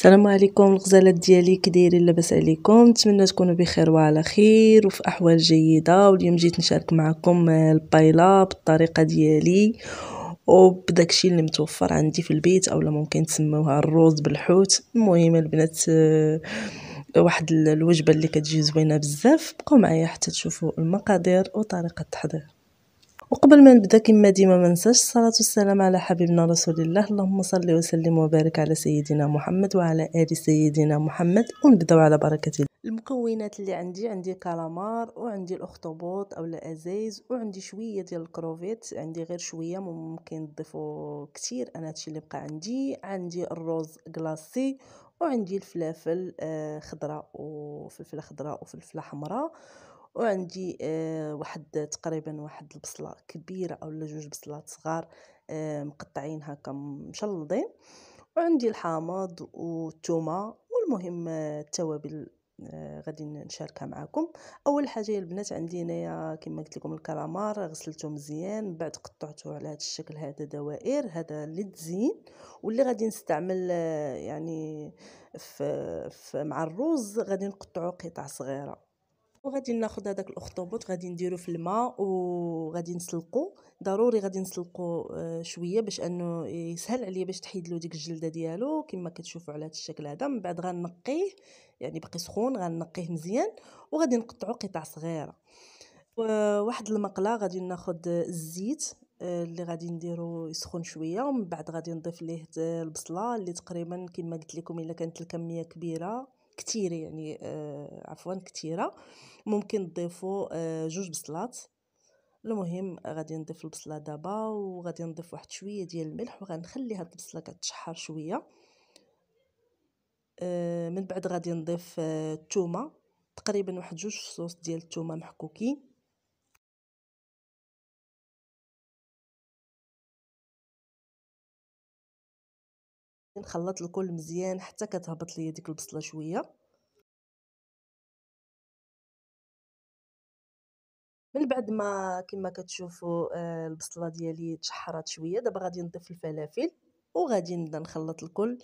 السلام عليكم الغزالات ديالي كي دايرين لاباس عليكم نتمنى تكونوا بخير وعلى خير وفي احوال جيده واليوم جيت نشارك معكم البايله بالطريقه ديالي وبداكشي اللي متوفر عندي في البيت اولا ممكن تسموها الروز بالحوت المهم البنات آه، واحد الوجبه اللي كتجي زوينه بزاف بقوا معايا حتى تشوفوا المقادير وطريقه التحضير وقبل ما نبدا كما ديما ما ننساش الصلاه والسلام على حبيبنا رسول الله اللهم صل وسلم وبارك على سيدنا محمد وعلى ال سيدنا محمد ونبداو على بركه الله المكونات اللي عندي عندي كالامار وعندي الاخطبوط او الازايز وعندي شويه ديال الكروفيت عندي غير شويه ممكن تضيفوا كتير انا هادشي اللي بقى عندي عندي الروز كلاصي وعندي الفلافل آه، خضراء وفلفله خضراء وفلفله حمراء وعندي آه، واحد تقريبا واحد البصله كبيره اولا جوج بصلات صغار آه، مقطعين هكا مشلضين وعندي الحامض والثومه والمهم آه، التوابل غادي نشاركها معكم اول حاجه يا البنات عندي هنايا كما قلت لكم الكالامار غسلته مزيان من بعد قطعته على هذا الشكل هذا دوائر هذا للتزيين واللي غادي نستعمل يعني في, في مع الرز غادي نقطعه قطع صغيره وغادي ناخذ هذاك الاخطبوط غادي نديرو في الماء وغادي نسلقو ضروري غادي نسلقو آه، شويه باش انه يسهل عليا باش تحيد له ديك الجلده ديالو كما كتشوفوا على هذا الشكل هذا من بعد غنقيه يعني باقي سخون غنقيه مزيان وغادي نقطعو قطع صغيره واحد المقله غادي ناخذ الزيت آه، اللي غادي نديرو يسخن شويه ومن بعد غادي نضيف ليه البصله اللي تقريبا كما قلت لكم الا كانت الكميه كبيره كثيره يعني آه عفوا كثيره ممكن تضيفوا آه جوج بصلات المهم غادي نضيف البصله دابا وغادي نضيف واحد شويه ديال الملح وغنخلي هاد البصله كتشحر شويه آه من بعد غادي نضيف آه، الثومه تقريبا واحد جوج فصوص ديال الثومه محكوكين كنخلط الكل مزيان حتى كتهبط ليا ديك البصله شويه من بعد ما كما كتشوفوا آه، البصله ديالي تشحرات شويه دابا غادي نضيف الفلافل وغادي نبدا نخلط الكل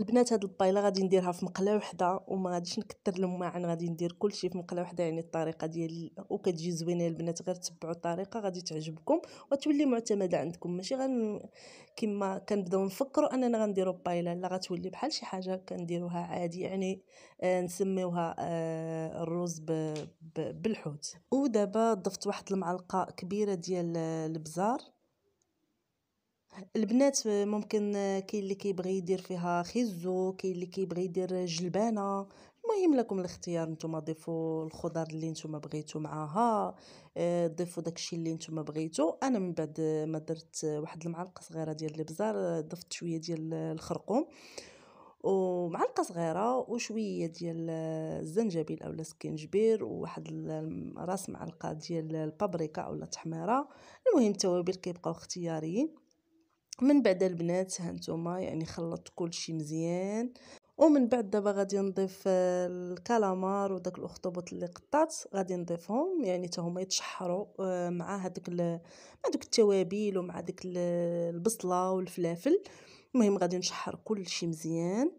البنات هاد البايله غادي نديرها في مقله وحده وما غاديش نكثر الماعن غادي ندير كلشي في مقله وحده يعني الطريقه ديال وكتجي زوينه البنات غير تبعوا الطريقه غادي تعجبكم وتولي معتمده عندكم ماشي غن كما كنبداو نفكروا اننا غنديروا بايله لا غتولي بحال شي حاجه كنديروها عادي يعني آه نسميوها آه الرز ب... ب... بالحوت ودابا ضفت واحد المعلقه كبيره ديال البزار البنات ممكن كاين اللي كيبغي يدير فيها خيزو كاين اللي كيبغي يدير جلبانه المهم لكم الاختيار نتوما ضيفوا الخضر اللي نتوما بغيتو معاها آه، ضيفوا داكشي اللي نتوما بغيتو انا من بعد ما درت واحد المعلقه صغيره ديال الابزار ضفت شويه ديال الخرقوم ومعلقه صغيره وشويه ديال الزنجبيل اولا السكنجبير وواحد راس معلقه ديال البابريكا اولا التحميره المهم التوابل كيبقاو اختياريين من بعد البنات هانتوما يعني خلطت كلشي مزيان ومن بعد دابا غادي نضيف آه، الكالامار وداك الاخطبوط اللي قطعت غادي نضيفهم يعني حتى هما يتشحروا آه، مع هذوك مع دوك التوابل ومع ديك البصله والفلافل المهم غادي نشحر كلشي مزيان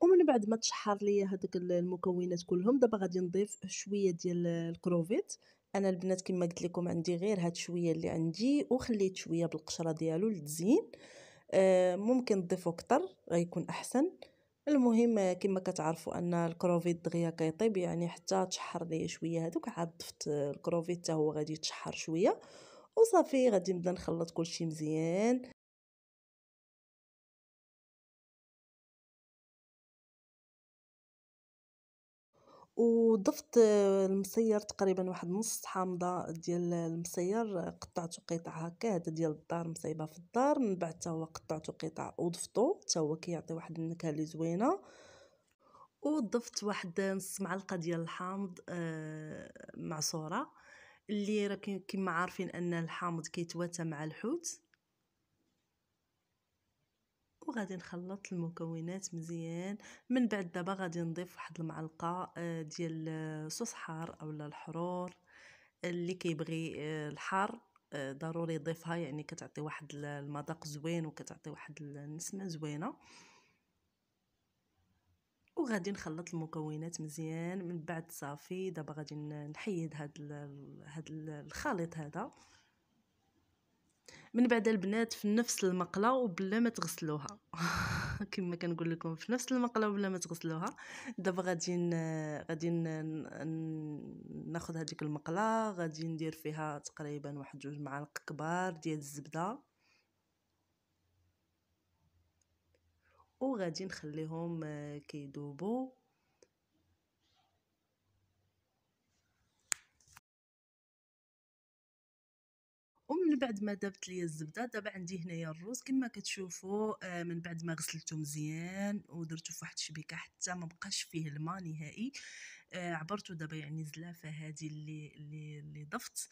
ومن بعد ما تشحر ليا هذوك المكونات كلهم دابا غادي نضيف شويه ديال الكروفيت انا البنات كما قلت لكم عندي غير هاد شويه اللي عندي وخليت شويه بالقشره ديالو للتزيين آه، ممكن تضيفوا كتر غيكون احسن المهم آه، كما كتعرفوا ان الكروفيت دغيا كيطيب يعني حتى تشحر لي شويه هذوك عاد ضفت الكروفيت حتى هو غادي يتشحر شويه وصافي غادي نبدا نخلط كلشي مزيان وضفت المسير تقريبا واحد نص حامضه ديال المسير قطعته قطع هكا هذا ديال الدار مصايبه في الدار من بعد تا هو قطعته قطع وضفته تا هو كيعطي واحد النكهه اللي زوينه وضفت واحد نص معلقه ديال الحامض آه، معصوره اللي راه كما عارفين ان الحامض كيتواتى مع الحوت وغادي نخلط المكونات مزيان من بعد دابا غادي نضيف واحد المعلقه آه، ديال آه، صوص حار اولا الحرور اللي كيبغي آه، الحار ضروري يضيفها يعني كتعطي واحد المذاق زوين وكتعطي واحد النسمه زوينه وغادي نخلط المكونات مزيان من بعد صافي دابا غادي نحيد هاد هاد الخليط هذا من بعد البنات في نفس المقله وبلا ما تغسلوها كما كنقول لكم في نفس المقله وبلا ما تغسلوها دابا غادي غادي ناخذ هذيك المقله غادي ندير فيها تقريبا واحد جوج معالق كبار ديال الزبده وغادي نخليهم آه، كيدوبوا ومن بعد ما دابت ليا الزبده دابا عندي هنايا الروز كما كتشوفوا آه، من بعد ما غسلته مزيان ودرته فواحد الشبيكه حتى ما بقاش فيه الماء نهائي آه، عبرته دابا يعني الزلافه هذه اللي اللي اللي ضفت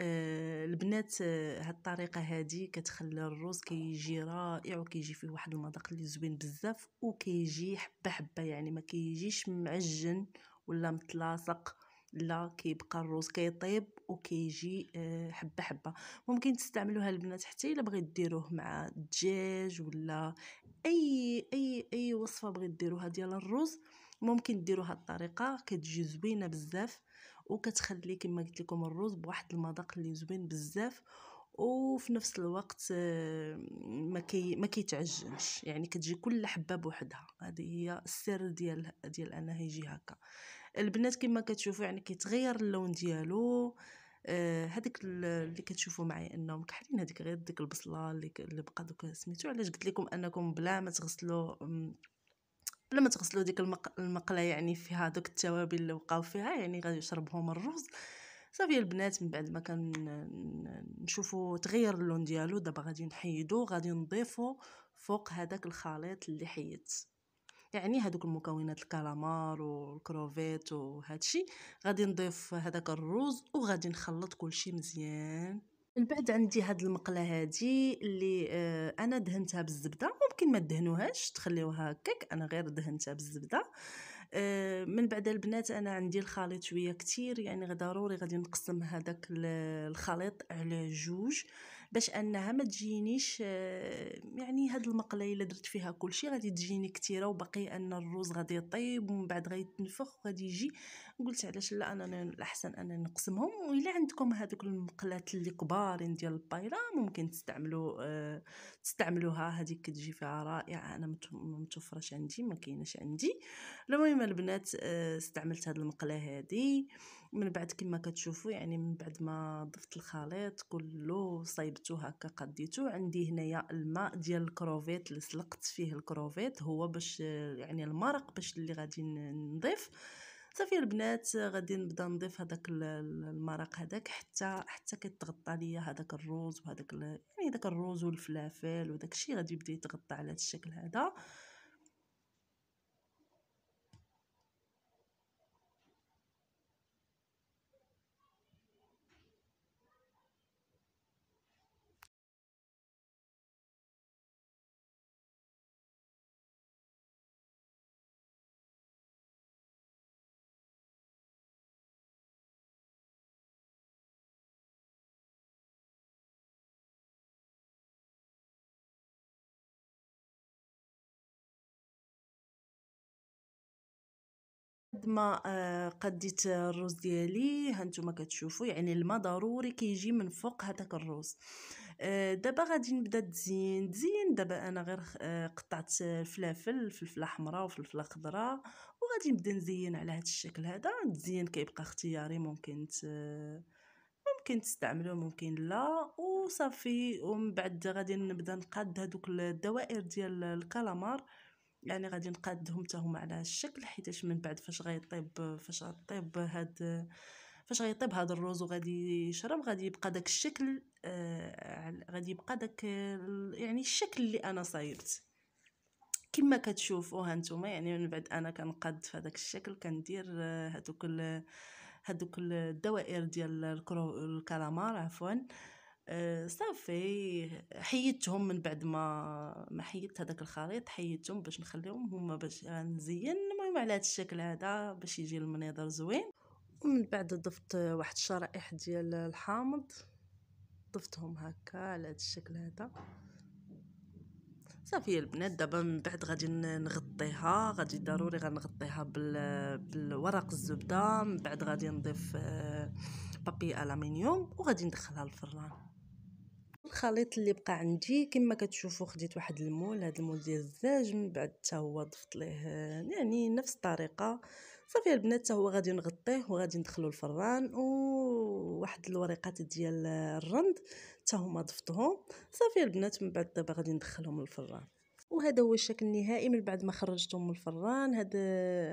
آه، البنات هاد الطريقه هادي كتخلي الروز كيجي رائع وكيجي فيه واحد المذاق اللي زوين بزاف وكيجي حبه حبه يعني ما كيجيش معجن ولا متلاصق لا كيبقى الروز كيطيب وكيجي آه، حبه حبه ممكن تستعملوها البنات حتى الا بغيت ديروه مع الدجاج ولا اي اي اي وصفه بغيت ديروها ديال الرز ممكن ديروها هاد الطريقه كتجي زوينه بزاف وكتخلي كما قلت لكم الرز بواحد المذاق اللي زوين بزاف وفي نفس الوقت آه، ما كي ما كيتعجنش يعني كتجي كل حبه بوحدها هذه هي السر ديال ديال انها يجي هكا البنات كما كتشوفوا يعني كيتغير اللون ديالو آه اللي كتشوفوا معايا انهم كحلين هذيك غير ديك البصله اللي اللي بقى دوك سميتو علاش قلت لكم انكم بلا ما تغسلوا بلا ما تغسلوا ديك المق... المقله يعني فيها دوك التوابل اللي بقاو فيها يعني غادي يشربهم الرز صافي البنات من بعد ما كان نشوفوا تغير اللون ديالو دابا غادي نحيدو غادي نضيفو فوق هذاك الخليط اللي حيدت يعني هذوك المكونات الكالامار والكروفيت وهادشي غادي نضيف هذاك الرز وغادي نخلط كلشي مزيان من بعد عندي هاد المقله هادي اللي آه، انا دهنتها بالزبده ممكن ما تدهنوهاش تخليوها هكاك انا غير دهنتها بالزبده آه، من بعد البنات انا عندي الخليط شويه كتير يعني ضروري غادي نقسم هذاك الخليط على جوج باش انها ما تجينيش يعني هاد المقله الا درت فيها كلشي غادي تجيني كثيره وباقي ان الروز غادي يطيب ومن بعد غيتنفخ وغادي يجي قلت علاش لا انا الاحسن انا نقسمهم وإلا عندكم هذوك المقلات اللي كبارين ديال البايره ممكن تستعملوا آه تستعملوها هذيك كتجي فيها رائعه انا متوفرش عندي ما كايناش عندي المهم البنات آه، استعملت هذه المقله هذه من بعد كما كتشوفوا يعني من بعد ما ضفت الخليط كله صايبته هكا قديته عندي هنايا الماء ديال الكروفيت اللي سلقت فيه الكروفيت هو باش يعني المرق باش اللي غادي نضيف صافي البنات غادي نبدا نضيف هذاك المرق هذاك حتى حتى كيتغطى ليا هذاك الروز وهذاك يعني داك الروز والفلافل وداك الشيء غادي يبدا يتغطى على هذا الشكل هذا ما آه، قديت الروز ديالي هانتوما كتشوفوا يعني الماء ضروري كيجي من فوق هذاك الروز آه، دابا غادي نبدا تزين تزين دابا انا غير آه، قطعت الفلافل فلفله حمراء وفلفله خضراء وغادي نبدا نزين على هذا الشكل هذا التزيين كيبقى اختياري ممكن ت... ممكن تستعملوا ممكن لا وصافي ومن بعد غادي نبدا نقاد هذوك الدوائر ديال الكالامار يعني غادي نقادهم حتى هما على الشكل حيتاش من بعد فاش غيطيب فاش غيطيب هاد فاش غيطيب هذا الروز وغادي يشرب غادي يبقى داك الشكل آه غادي يبقى داك يعني الشكل اللي انا صايبت كما كتشوفوا هانتوما يعني من بعد انا كنقاد في هذاك الشكل كندير هذوك آه، هذوك الدوائر ديال الكرو... الكلامار عفوا آه، صافي حيدتهم من بعد ما ما حيدت هذاك الخليط حيدتهم باش نخليهم هما باش نزين آه، المهم على هذا الشكل هذا باش يجي المنيضر زوين ومن بعد ضفت واحد الشرائح ديال الحامض ضفتهم هكا على هذا الشكل هذا صافي البنات دابا من بعد غادي نغطيها غادي ضروري غنغطيها بال... بالورق الزبده من بعد غادي نضيف آه، بابي الومنيوم وغادي ندخلها الفران الخليط اللي بقى عندي كما كتشوفوا خديت واحد المول هذا المول ديال الزاج من بعد حتى هو ضفت ليه يعني نفس الطريقه صافي البنات هو غادي نغطيه وغادي ندخلو الفران وواحد الوريقات ديال الرند حتى هما ضفتهم صافي البنات من بعد دابا غادي ندخلهم الفران وهذا هو الشكل النهائي من بعد ما خرجتهم من الفران هاد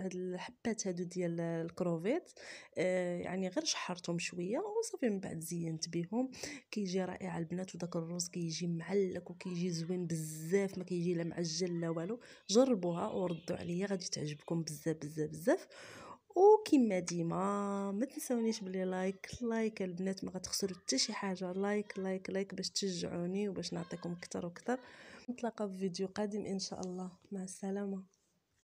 هاد الحبات هادو ديال الكروفيت آه يعني غير شحرتهم شويه وصافي من بعد زينت بهم كيجي رائع البنات وداك الروز كيجي معلك وكيجي زوين بزاف ما كيجي لا معجل لا والو جربوها وردوا عليا غادي تعجبكم بزاف بزاف بزاف وكما ديما ما تنسونيش بلي لايك لايك البنات ما غتخسروا حتى شي حاجه لايك لايك لايك باش تشجعوني وباش نعطيكم اكثر واكثر في فيديو قادم إن شاء الله مع السلامة